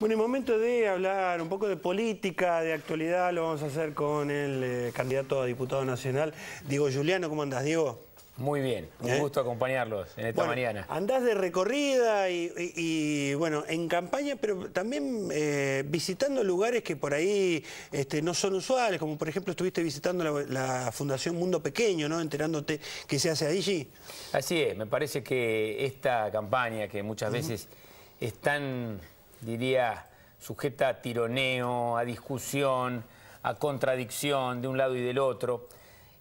Bueno, en momento de hablar un poco de política, de actualidad, lo vamos a hacer con el eh, candidato a diputado nacional, Diego Juliano. ¿Cómo andás, Diego? Muy bien, un ¿Eh? gusto acompañarlos en esta mañana. Andás de recorrida y, bueno, en campaña, pero también eh, visitando lugares que por ahí este, no son usuales, como por ejemplo estuviste visitando la, Fundación Mundo Pequeño, ¿no? Enterándote que se hace allí. Así es, me parece que esta campaña que muchas veces es tan diría, sujeta a tironeo, a discusión, a contradicción de un lado y del otro.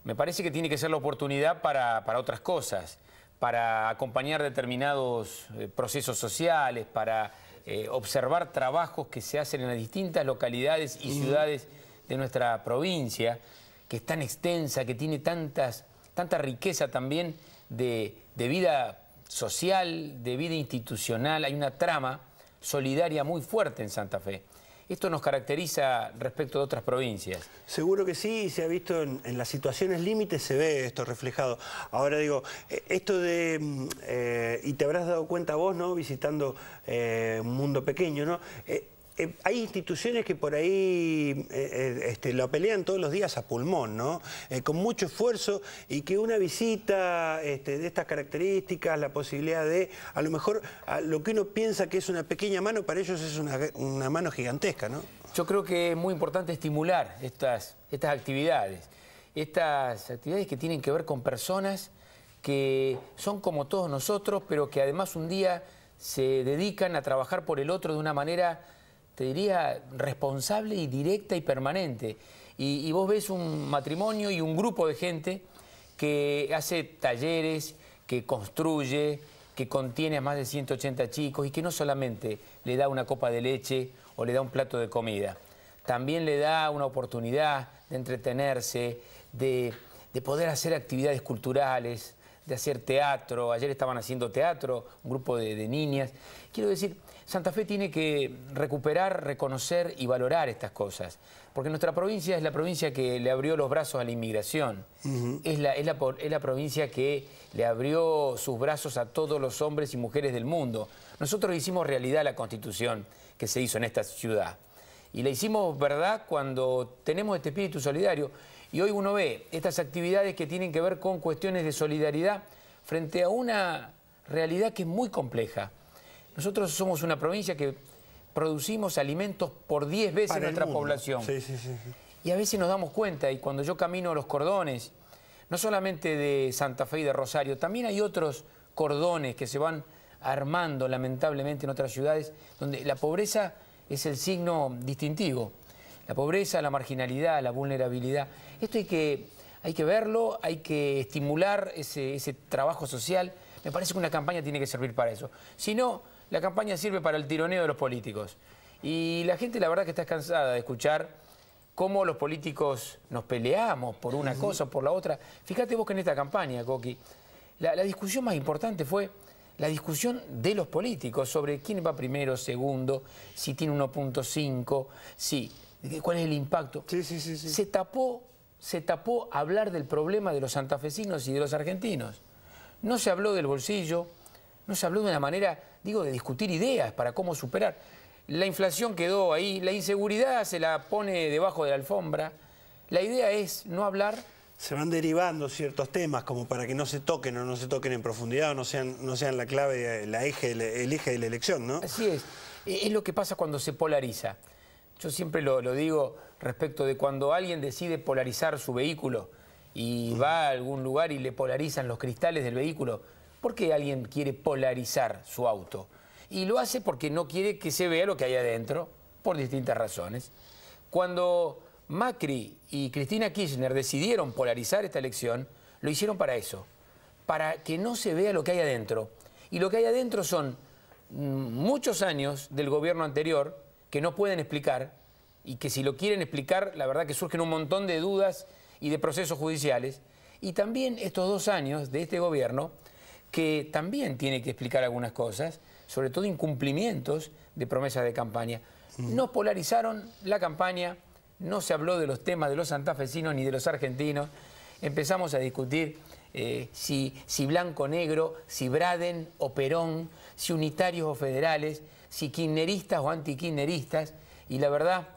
Me parece que tiene que ser la oportunidad para, otras cosas, para acompañar determinados eh, procesos sociales, para eh, observar trabajos que se hacen en las distintas localidades y ciudades de nuestra provincia, que es tan extensa, que tiene tantas, tanta riqueza también de, de vida social, de vida institucional. Hay una trama solidaria muy fuerte en Santa Fe. ¿Esto nos caracteriza respecto de otras provincias? Seguro que sí, se ha visto en, las situaciones límites, se ve esto reflejado. Ahora digo, eh, esto de, mm, eh, y te habrás dado cuenta vos, ¿no? Visitando eh, un mundo pequeño, ¿no? Eh, hay instituciones que por ahí eh, eh, este, lo pelean todos los días a pulmón, ¿no? con mucho esfuerzo y que una visita este, de estas características, la posibilidad de, a lo mejor, lo que uno piensa que es una pequeña mano, para ellos es una, mano gigantesca, ¿no? Yo creo que es muy importante estimular estas, estas actividades, estas actividades que tienen que ver con personas que son como todos nosotros, pero que además un día se dedican a trabajar por el otro de una manera te diría, responsable y directa y permanente. Y, vos ves un matrimonio y un grupo de gente que hace talleres, que construye, que contiene a más de 180 chicos y que no solamente le da una copa de leche o le da un plato de comida, también le da una oportunidad de entretenerse, de poder hacer actividades culturales, de hacer teatro, ayer estaban haciendo teatro, un grupo de, niñas. Quiero decir, Santa Fe tiene que recuperar, reconocer y valorar estas cosas, porque nuestra provincia es la provincia que le abrió los brazos a la inmigración, es, la, la, es la provincia que le abrió sus brazos a todos los hombres y mujeres del mundo. Nosotros hicimos realidad la constitución que se hizo en esta ciudad. Y la hicimos verdad cuando tenemos este espíritu solidario. Y hoy uno ve estas actividades que tienen que ver con cuestiones de solidaridad frente a una realidad que es muy compleja. Nosotros somos una provincia que producimos alimentos por 10 veces nuestra población. Sí, sí, sí. Y a veces nos damos cuenta, y cuando yo camino los cordones, no solamente de Santa Fe y de Rosario, también hay otros cordones que se van armando lamentablemente en otras ciudades, donde la pobreza es el signo distintivo la pobreza, la marginalidad, la vulnerabilidad. Esto hay que, hay que verlo, hay que estimular ese, trabajo social. Me parece que una campaña tiene que servir para eso. Si no, la campaña sirve para el tironeo de los políticos. Y la gente, la verdad, que está cansada de escuchar cómo los políticos nos peleamos por una cosa o por la otra. Fíjate vos que en esta campaña, Coqui, la, la, discusión más importante fue la discusión de los políticos sobre quién va primero, segundo, si tiene 1.5, si cuál es el impacto. se tapó, se tapó hablar del problema de los santafesinos y de los argentinos. No se habló del bolsillo, no se habló de una manera, digo, de discutir ideas para cómo superar. La inflación quedó ahí, la inseguridad se la pone debajo de la alfombra. La idea es no hablar se van derivando ciertos temas como para que no se toquen o no se toquen en profundidad o no sean, no sean la clave, el eje de la elección, ¿no? Así es. Es lo que pasa cuando se polariza yo siempre lo, digo respecto de cuando alguien decide polarizar su vehículo y va a algún lugar y le polarizan los cristales del vehículo, ¿por qué alguien quiere polarizar su auto? Y lo hace porque no quiere que se vea lo que hay adentro, por distintas razones. Cuando Macri y Cristina Kirchner decidieron polarizar esta elección, lo hicieron para eso, para que no se vea lo que hay adentro. Y lo que hay adentro son mm, muchos años del gobierno anterior, que no pueden explicar y que si lo quieren explicar, la verdad que surgen un montón de dudas y de procesos judiciales. Y también estos dos años de este gobierno, que también tiene que explicar algunas cosas, sobre todo incumplimientos de promesas de campaña. no polarizaron la campaña, no se habló de los temas de los santafesinos ni de los argentinos. Empezamos a discutir eh, si, si blanco-negro, si Braden o Perón, si unitarios o federales si kirchneristas o antiquineristas y la verdad,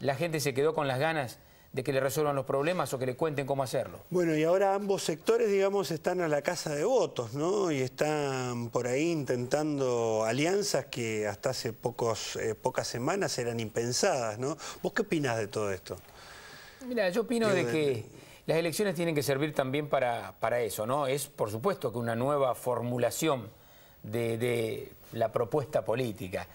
la gente se quedó con las ganas de que le resuelvan los problemas o que le cuenten cómo hacerlo. Bueno, y ahora ambos sectores, digamos, están a la casa de votos, ¿no? Y están por ahí intentando alianzas que hasta hace pocos, eh, pocas semanas eran impensadas, ¿no? ¿Vos qué opinás de todo esto? Mira, yo opino de, que las elecciones tienen que servir también para, para eso, ¿no? Es, por supuesto, que una nueva formulación de, la propuesta política.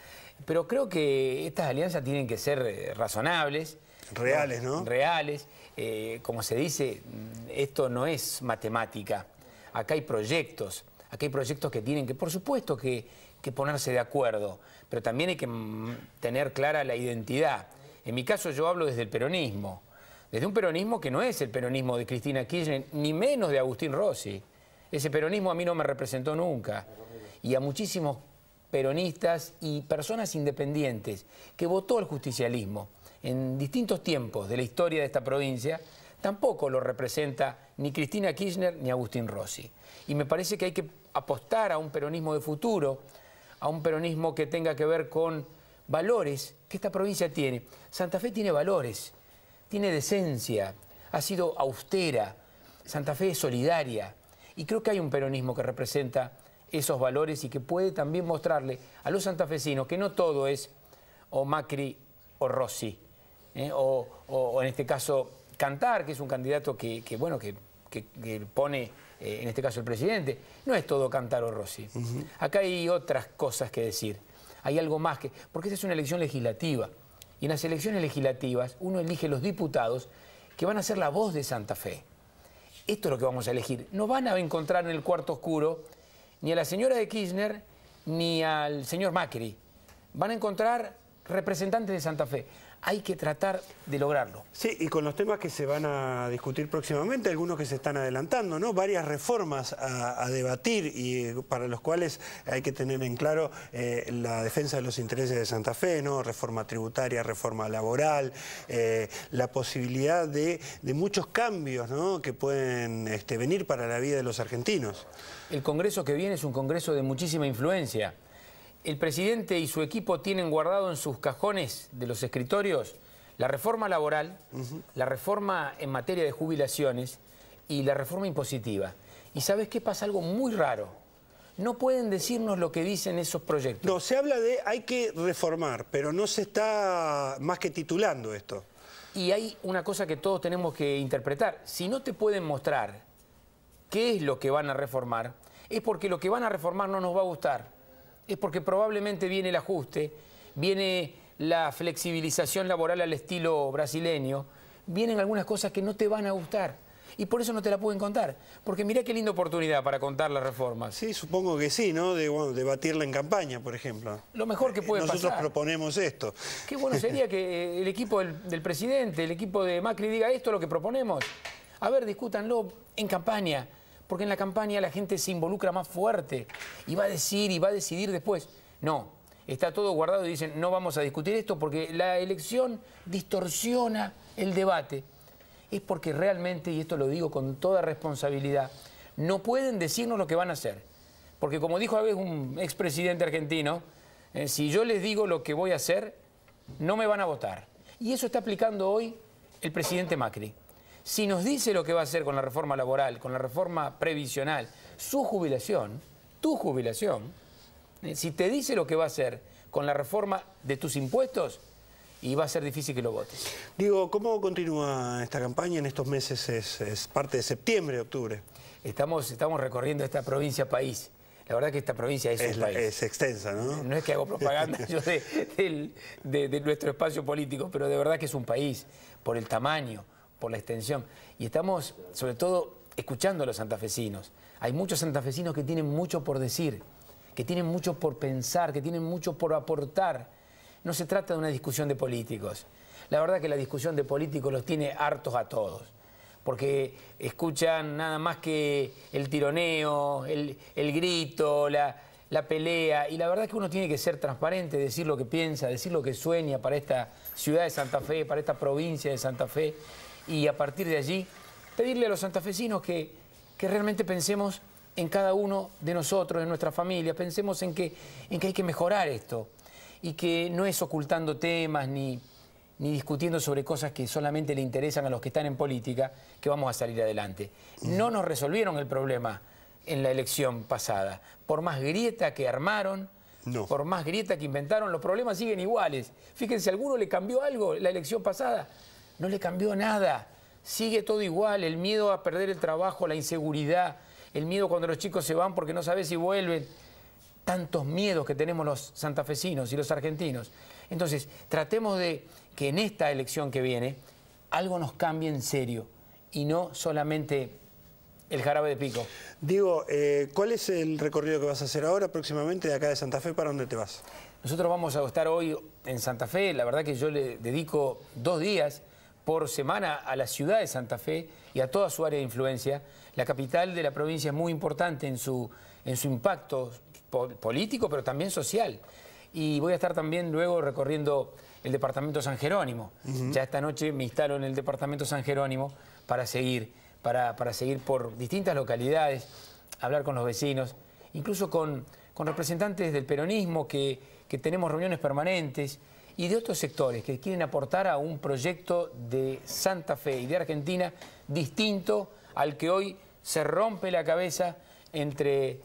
Pero creo que estas alianzas tienen que ser eh, razonables. Reales, ¿no? Reales. Eh, como se dice, mm, esto no es matemática. Acá hay proyectos. Acá hay proyectos que tienen que, por supuesto, que, que ponerse de acuerdo. Pero también hay que mm, tener clara la identidad. En mi caso yo hablo desde el peronismo. Desde un peronismo que no es el peronismo de Cristina Kirchner, ni menos de Agustín Rossi. Ese peronismo a mí no me representó nunca y a muchísimos peronistas y personas independientes que votó el justicialismo en distintos tiempos de la historia de esta provincia, tampoco lo representa ni Cristina Kirchner ni Agustín Rossi. Y me parece que hay que apostar a un peronismo de futuro, a un peronismo que tenga que ver con valores que esta provincia tiene. Santa Fe tiene valores, tiene decencia, ha sido austera, Santa Fe es solidaria. Y creo que hay un peronismo que representa esos valores y que puede también mostrarle a los santafesinos que no todo es o Macri o Rossi, ¿eh? o, en este caso Cantar, que es un candidato que, bueno, que, pone eh, en este caso el presidente. No es todo Cantar o Rossi. Acá hay otras cosas que decir. Hay algo más que... Porque esta es una elección legislativa. Y en las elecciones legislativas uno elige los diputados que van a ser la voz de Santa Fe. Esto es lo que vamos a elegir. No van a encontrar en el cuarto oscuro ni a la señora de Kirchner, ni al señor Macri. Van a encontrar representantes de Santa Fe hay que tratar de lograrlo. Sí, y con los temas que se van a discutir próximamente, algunos que se están adelantando, ¿no? Varias reformas a, debatir y eh, para los cuales hay que tener en claro eh, la defensa de los intereses de Santa Fe, ¿no? Reforma tributaria, reforma laboral, eh, la posibilidad de, muchos cambios, ¿no? Que pueden este, venir para la vida de los argentinos. El congreso que viene es un congreso de muchísima influencia el presidente y su equipo tienen guardado en sus cajones de los escritorios la reforma laboral, la reforma en materia de jubilaciones y la reforma impositiva. ¿Y sabes qué pasa? Algo muy raro. No pueden decirnos lo que dicen esos proyectos. No, se habla de hay que reformar, pero no se está más que titulando esto. Y hay una cosa que todos tenemos que interpretar. Si no te pueden mostrar qué es lo que van a reformar, es porque lo que van a reformar no nos va a gustar es porque probablemente viene el ajuste, viene la flexibilización laboral al estilo brasileño, vienen algunas cosas que no te van a gustar. Y por eso no te la pueden contar. Porque mirá qué linda oportunidad para contar las reformas. Sí, supongo que sí, ¿no? De debatirla en campaña, por ejemplo. Lo mejor que eh, puede Nosotros proponemos esto. Qué bueno sería que eh, el equipo del, del presidente, el equipo de Macri diga esto lo que proponemos. A ver, discútanlo en campaña porque en la campaña la gente se involucra más fuerte y va a decir y va a decidir después. No, está todo guardado y dicen, no vamos a discutir esto porque la elección distorsiona el debate. Es porque realmente, y esto lo digo con toda responsabilidad, no pueden decirnos lo que van a hacer. Porque como dijo a veces un expresidente argentino, eh, si yo les digo lo que voy a hacer, no me van a votar. Y eso está aplicando hoy el presidente Macri. Si nos dice lo que va a hacer con la reforma laboral, con la reforma previsional, su jubilación, tu jubilación, eh, si te dice lo que va a hacer con la reforma de tus impuestos, y va a ser difícil que lo votes. Digo, ¿cómo continúa esta campaña en estos meses? Es, parte de septiembre, octubre. Estamos, estamos recorriendo esta provincia país. La verdad que esta provincia es, un país. Es extensa, ¿no? No es que hago propaganda yo de nuestro espacio político, pero de verdad que es un país por el tamaño, por la extensión. Y estamos, sobre todo, escuchando a los santafesinos. Hay muchos santafesinos que tienen mucho por decir, que tienen mucho por pensar, que tienen mucho por aportar. No se trata de una discusión de políticos. La verdad que la discusión de políticos los tiene hartos a todos, porque escuchan nada más que el tironeo, el, grito, la, la pelea, y la verdad es que uno tiene que ser transparente, decir lo que piensa, decir lo que sueña para esta ciudad de Santa Fe, para esta provincia de Santa Fe, y a partir de allí pedirle a los santafesinos que, que realmente pensemos en cada uno de nosotros, en nuestra familia, pensemos en que, en que hay que mejorar esto y que no es ocultando temas ni, ni discutiendo sobre cosas que solamente le interesan a los que están en política que vamos a salir adelante. No nos resolvieron el problema en la elección pasada. Por más grieta que armaron, por más grieta que inventaron, los problemas siguen iguales. Fíjense, ¿alguno le cambió algo la elección pasada? No le cambió nada. Sigue todo igual, el miedo a perder el trabajo, la inseguridad, el miedo cuando los chicos se van porque no sabes si vuelven. Tantos miedos que tenemos los santafesinos y los argentinos. Entonces, tratemos de que en esta elección que viene algo nos cambie en serio y no solamente el jarabe de pico. Digo, eh, ¿cuál es el recorrido que vas a hacer ahora próximamente de acá de Santa Fe? ¿Para dónde te vas? Nosotros vamos a estar hoy en Santa Fe. La verdad que yo le dedico dos días por semana a la ciudad de Santa Fe y a toda su área de influencia. La capital de la provincia es muy importante en su, en su impacto político, pero también social. Y voy a estar también luego recorriendo el departamento San Jerónimo. Ya esta noche me instalo en el departamento San Jerónimo para seguir, para, seguir por distintas localidades, hablar con los vecinos, incluso con, con representantes del peronismo que, que tenemos reuniones permanentes y de otros sectores que quieren aportar a un proyecto de Santa Fe y de Argentina distinto al que hoy se rompe la cabeza entre,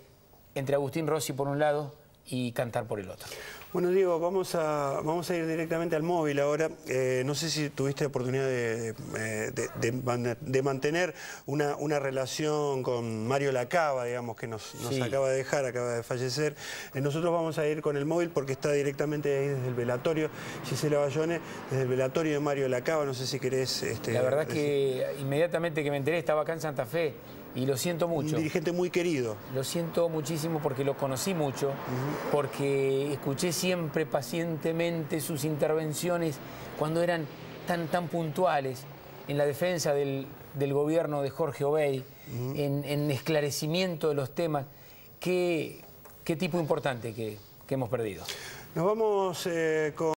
entre Agustín Rossi por un lado y Cantar por el otro. Bueno, Diego, vamos a, vamos a ir directamente al móvil ahora. Eh, no sé si tuviste oportunidad eh, de, mantener una, una, relación con Mario Lacaba, digamos, que nos, acaba de dejar, acaba de fallecer. Eh, nosotros vamos a ir con el móvil porque está directamente ahí desde el velatorio, Gisela Bayone, desde el velatorio de Mario Lacaba. No sé si querés... Este, La verdad es que inmediatamente que me enteré estaba acá en Santa Fe y lo siento mucho. Un dirigente muy querido. Lo siento muchísimo porque lo conocí mucho, porque escuché siempre pacientemente sus intervenciones cuando eran tan, tan puntuales en la defensa del, gobierno de Jorge Obey, en, en, esclarecimiento de los temas. Qué, qué tipo importante que, hemos perdido. Nos vamos eh, con...